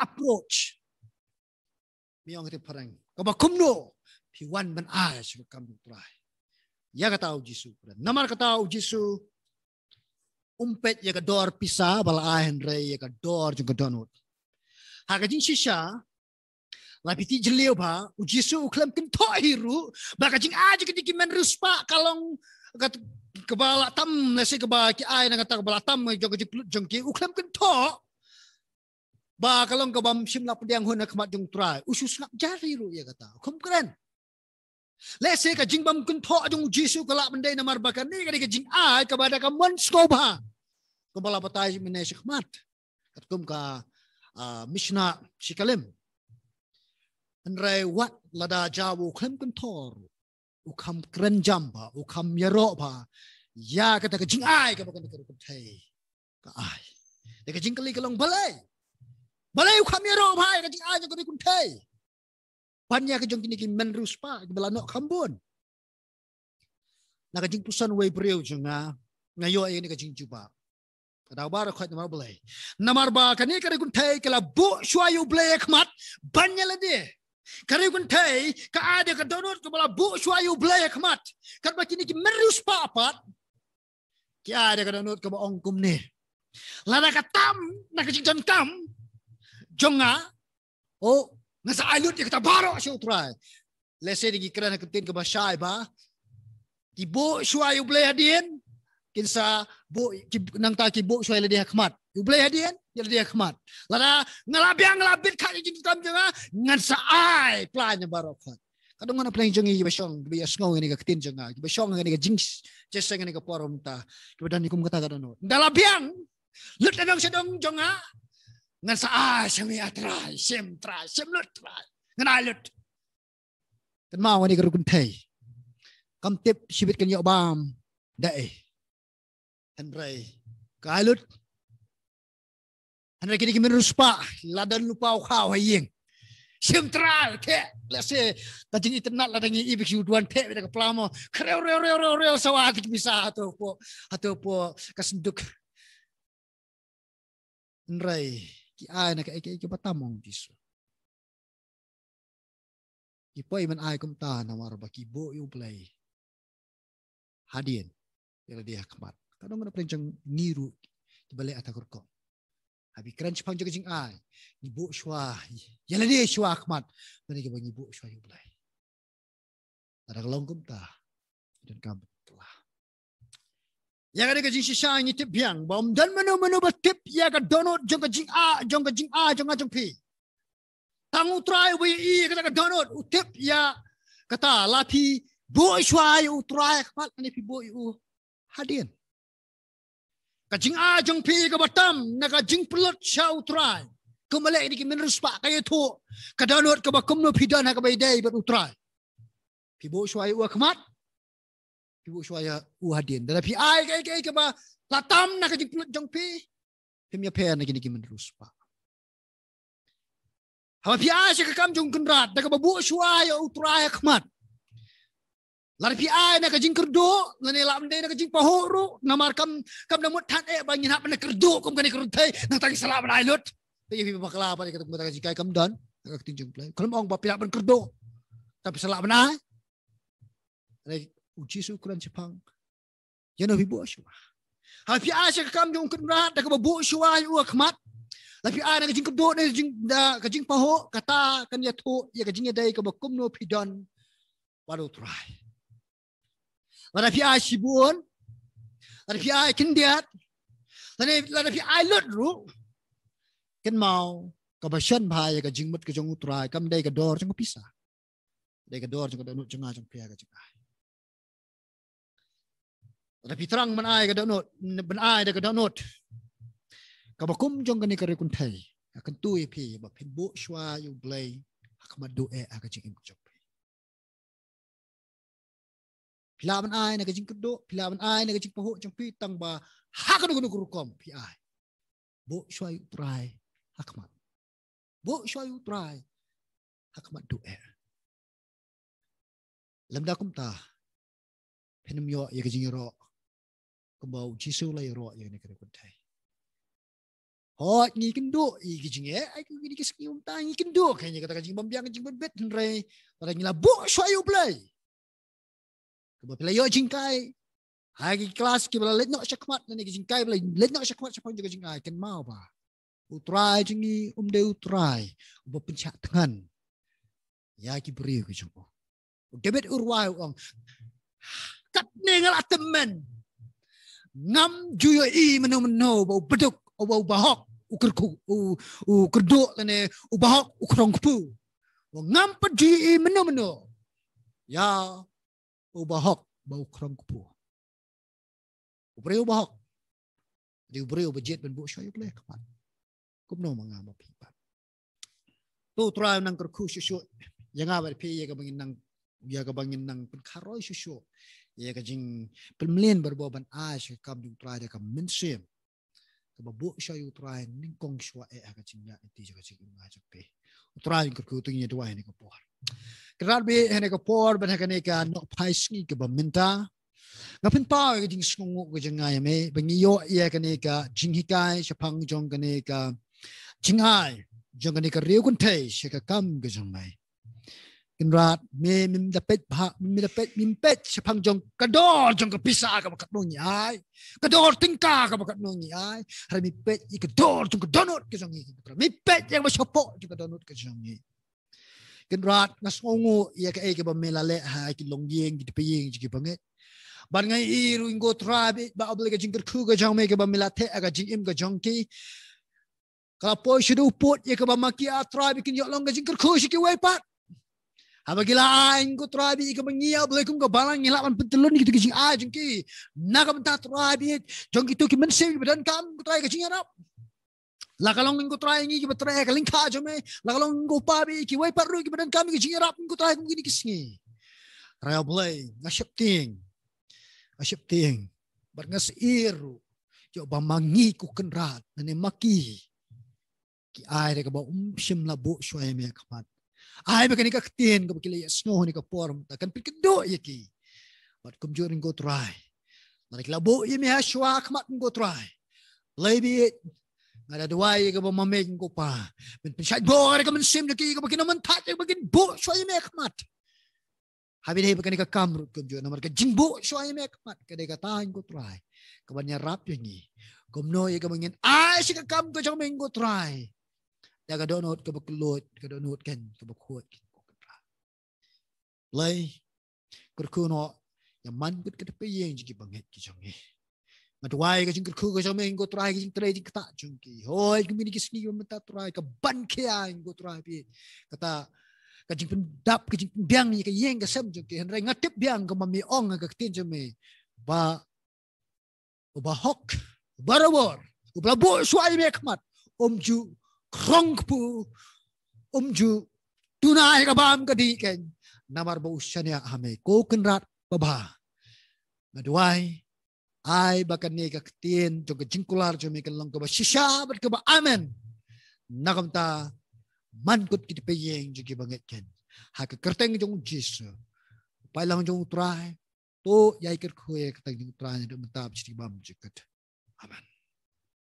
approach. Miyong iti parang. Kabakumno. Piwan man ay. Kamu try. Ya katao Jisu. Namar katao Jisu. Umpet ya door pisa. Bala ahen rey ya door jung kadonot. Hakajin sisya. Lapiti jeliw ba. U Jisu uklam kento hiru. Baka jing aja kediki ruspa, Kalong kebala tam nasi kebala ki ay nang kata kebala tam jong ki uklam kento. Ba kalong kabam sim la pediang hona khamat jung trai. Usus nak jari ru ya kata. Kom keren. Lese ka jingbam kunto jung Jisu kala bendai na marbaka ni ka jing ai ka bada ka mon skoba. Kom bala patai minai sikmat. Kat kom ka mishna shikalem Andrai wat lada jawu klem kuntor. Ukam keren jamba, ukam yero ba. Ya kata ka jing ai ka bakan ka rukutai. Ka ai. jing kali kalong balai. Balai kami yero bai ka aja ko kun thai. Panya ka jong kiniki nak pa ka jing pusan wei breu junga ah. ngayo ini ni ka jing juba. Kada bar khot namar balai. Namar ba ka ni ka kun bu shuaiu blai khmat banya la de. Kari kun ka ada ke donor ka bala bu shuaiu blai khmat. Kan ba kiniki men pa apat. Ki ada ke donor kau ba ongkum ni. Lada katam tam jing kam jonga o oh, sa alut ya kita baro siya utray. Lese digi kira na ke ka ba iba? Kibo siya yung blay hadin kinsa bo nang ta kibo siya iladi hakmat. Yung blay dia iladi hakmat. Lada ngalabiang ngalabit ka yung jintam jonga ngan sa ay planya baro kat. Kadang ngana plan jongi kiba siyong biya yasngaw ngani ka kaptin jonga kiba siyong ngani ke jinx jesa ngani ke porom ta kiba dani kum kata no Ngalabiang lut na dong siya jonga Ngan sa ah, siyam ya try, tra try, lut Ngan alut. Ah, kan mau ni kerukun tay. Kam tip sibit kan yok bam. Dai. Henry. Kalut. Henry kini kimin ruspa. Ladan lupa ukau haying. Siyam try ke. Lese tajin itenat ladang i ibik siuduan te bida keplamo. Kreo reo reo reo reo sawat bisa atau po atau po kasenduk. Henry. Ki ai ah, na que que batamong diso ki poi man ai kum ta na war ba ki bo yu play hadien dia kemat kadang ngana perencang niru ki bale ata ko abi crunch pang jogging ai ni bo shwa ila dia shwa kemat bani ki bo ni bo shwa yu play ada kelongkum ta dan kamu telah yaga daga jing shang ni tip yang bom dan menu menu ba tip yaga kan, dono jong jing a jong jing a jong jong pi tang utrai we i daga kan, dono tip ya kata pi bo shwai utrai khal ni pi bo u hadien ka jing a jong pi ka batam na ka jing plot sha utrai ko male ni ki min ruspa ka tu ka dono ka ba kumno pi dan ka ba dai ba utrai pi bo shwai u Uh, pi bu uhadin u hadin da pi ai ke ke ke ba la tam na ka ji plut jong pi pi mi pe na ki ni ki men rus pa ha pi ai kam jong kun rat da ka bu shwaya u tra la pi ai na ka jing kerdo do na ne lam de na jing pa ho na mar kam kam na mut than e eh, ba ni na pa ker do kum ni te na ta sala ba lai lut pi pi ba kla pa ni ka ta ka ji kai kam dan na ka ti jong ong ba pi na pa tapi sala ba na ujisu kuran chapang yano bi bo shwa ha pi a kam jong kun ra ta ko bo yu jing ne kata kan ya tu ya ka jing ya dai ko ba kum no pi don wa do try la pi a shibun la pi kin lut ru kan mau ka ba shan ya ka jing mat ka kan utrai kam dai ka dor jong pisa dai ka dor jong ka nu jong a jong pia ka jing Tapi terang menai ke donut, menai de ke donut. Ka bakum jong kani ka rekun thai. Akan tu ipi ba pimbo shwa you blay. Akma do e aga jing im jop. Pila man ai na ka jing kedo, pila man ai na ka jing pahu jong pi tang ba ha ka nugu nugu kom pi ai. Bo shwa you try akma. Bo shwa you try akma do e. Lam da kum ta. Penom yo ye ka jing ro kebau jisu lai ya, ro ye ne kere kuntai ho ni kendo i kijing ye ai ku ni kiski kan um ta ni kendo kan ye kata kijing bambiang kijing bet nre ora ni la bo sho ayu play kebo play yo kai. hai kelas ki bela let no shakmat ne kai bela let no shakmat shakmat juga jingai ken mau ba utrai jingi um de utrai ubo pencak tangan ya ki beri ku jumbo debet urwai ong kat nengal atemen ngam juyo i mano mano bo beduk obo bahok ukerku u u kerdu tane u bahok ukrong pu ngam pe juyo i mano mano ya u bahok bo ukrong pu u preu bahok di preu bajet ben bu shoyu pleh kapan kumno mangam api pat tu tra nang kerku shushu yanga ber pi yaga bangin nang yaga bangin nang pen karoi shushu Ia ya, ka jing pelmlin berboban ash kam jung try de kam minsim. Ka ba buk sha yu try ning kong shwa e eh, ka jing ya ti ka jing ma jak pe. Try ka ku tu ni dwa ni ka por. hene ka por ban ka ne ka no pai sni ka minta. Ngapin pao ka jing sngu ka jing ngai me ba ni yo ye ka ne ka jing hikai sha pang jong ka ne ka jing ai jong ka ne ka kun thei she ka kam ka kinrat me mim da pet bha mim da pet mim pet chapang jong kador jong pisa ka makat nong yai kador tingka ka nong yai hari mi pet i kador jong donot ka jong mi pet yang masopo jong kadonot ka jong ni kinrat ngasongo ya ka e ka ba melale ha ki long yeng ki pe yeng ki bang ban ngai i trabi ba obliga jing ku ka jong me ka ba melate aga jing im ka jong ki kalau poi sudah put ya ke maki atra bikin jok long gajing kerku wai gila aing ku trabi ikaw mangiya boleh kum balang ngelawan pentelon gitu kising gitu, a ah, jengki. Naga mentat trabi jong itu ki mensewi badan kam trai trabi kising arap. Lakalong ngku trai ngi ki batra kaling lingka jome. Lakalong ngku pabi ki wai parru ki badan kam kising arap ko trai kum gini kisingi. Raya boleh ngasyap ting. Ngasyap ting. ngas iru. Jo mangi ku kenrat nane maki. Ki ai ka ba um shim la bo me kapat. Ai iya iya ah, bekani iya ka tin ko bekile yes no ni ka form ta kan pik do ye ki. But kum jurin go try. Narik labo ye mi ha shwa khmat go try. Lady it ada dua ye ka mameg ko pa. Men pensat bo ka men sim de ki ka bekino man tat bekin bo shwa ye mi khmat. Habis dia berkena ke kamrut kum jua nomor ke jingbo suai me kemat ke dia kata ingko try. Kebanyakan rap yang ni. Kumno ye kemengin ai si ke kam ke jang mengko try da ga donot ka bakluot ka donot ken ka bakuot ken ko ka pra lai kur ku no ya man kut ka pe yeng ji ba ngai ki jong ni eh. ma twai ka jing kur ku ka jong meng eh, go trai ki jing trai ji ta jong ki hoi ki mini ki sni ba ta trai ka ban ki ai go trai pi ka ta ka jing pen dap ka jing pen biang ni ka yeng ka sam jong ki han rai ngatip biang ka ma mi ong ka tin jong eh. me ba ba hok barawor ba bo swai me khmat om ju krongpu umju tunai kabam kadiken namar baushanya ame kokenrat baba maduai ai bakan ne jo to jingkular jo mekan long ba shisha bat ba amen nakamta mankut kit yeng jo ha hak kerteng jis jisu pailang jo trai to yaikir khue katang jong trai do mentap chiri bam jikat amen